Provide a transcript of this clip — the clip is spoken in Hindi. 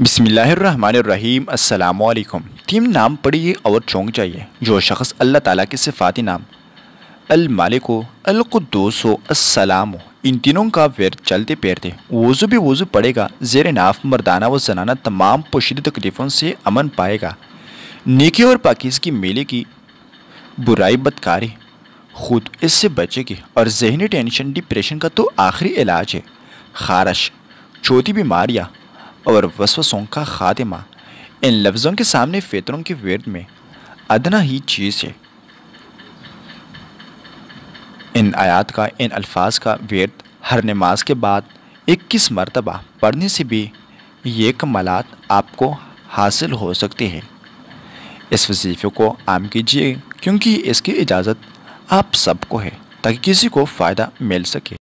बिसमीम् अल्लाम टीम नाम पढ़िए और चौंक जाइए जो शख्स अल्लाह ताला के सिफाती नाम अलमालिको अलकुद्दोसो हो इन तीनों का वेर चलते पैरते वज़ू भी वज़ू पड़ेगा जेर नाफ मर्दाना व जनाना तमाम पोशीद तकलीफ़ों से अमन पाएगा नेकी और पाकिज की मेले की बुराई बदकारी खुद इससे बचेगी और जहनी टेंशन डिप्रेशन का तो आखिरी इलाज है खारश छोटी बीमारियाँ और वसवसों का खात्मा इन लफ्ज़ों के सामने फितरों के वेद में अदना ही चीज़ है इन आयात का इन अल्फाज का वेद हर नमाज के बाद इक्कीस मरतबा पढ़ने से भी ये कमाल आपको हासिल हो सकती है इस वजीफ़े को आम कीजिए क्योंकि इसकी इजाज़त आप सबको है ताकि किसी को फ़ायदा मिल सके